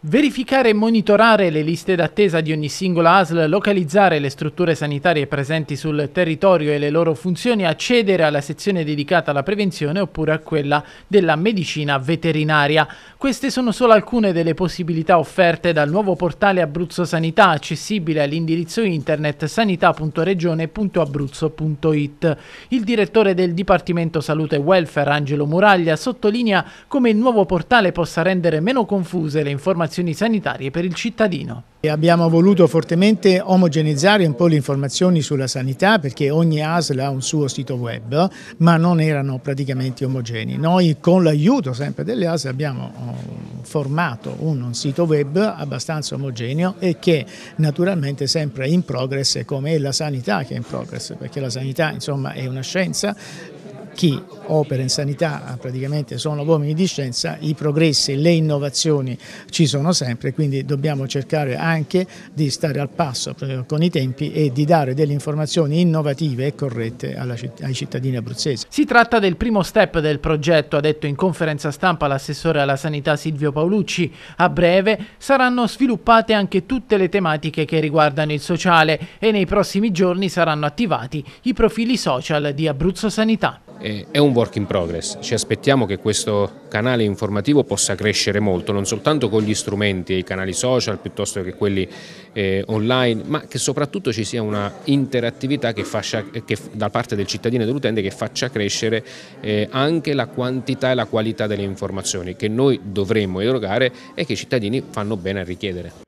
Verificare e monitorare le liste d'attesa di ogni singola ASL, localizzare le strutture sanitarie presenti sul territorio e le loro funzioni, accedere alla sezione dedicata alla prevenzione oppure a quella della medicina veterinaria. Queste sono solo alcune delle possibilità offerte dal nuovo portale Abruzzo Sanità, accessibile all'indirizzo internet sanità.regione.abruzzo.it. Il direttore del Dipartimento Salute e Welfare, Angelo Muraglia, sottolinea come il nuovo portale possa rendere meno confuse le informazioni informazioni sanitarie per il cittadino. abbiamo voluto fortemente omogeneizzare un po' le informazioni sulla sanità perché ogni ASL ha un suo sito web ma non erano praticamente omogenei. Noi con l'aiuto sempre delle ASL abbiamo oh, formato un, un sito web abbastanza omogeneo e che naturalmente sempre in progress come è la sanità che è in progress perché la sanità insomma è una scienza chi opera in sanità praticamente sono uomini di scienza, i progressi, le innovazioni ci sono sempre, quindi dobbiamo cercare anche di stare al passo eh, con i tempi e di dare delle informazioni innovative e corrette ai cittadini abruzzesi. Si tratta del primo step del progetto, ha detto in conferenza stampa l'assessore alla sanità Silvio Paolucci. A breve saranno sviluppate anche tutte le tematiche che riguardano il sociale e nei prossimi giorni saranno attivati i profili social di Abruzzo Sanità. Eh, è un work in progress, ci aspettiamo che questo canale informativo possa crescere molto, non soltanto con gli strumenti e i canali social piuttosto che quelli eh, online, ma che soprattutto ci sia una interattività che faccia, eh, che, da parte del cittadino e dell'utente che faccia crescere eh, anche la quantità e la qualità delle informazioni che noi dovremmo erogare e che i cittadini fanno bene a richiedere.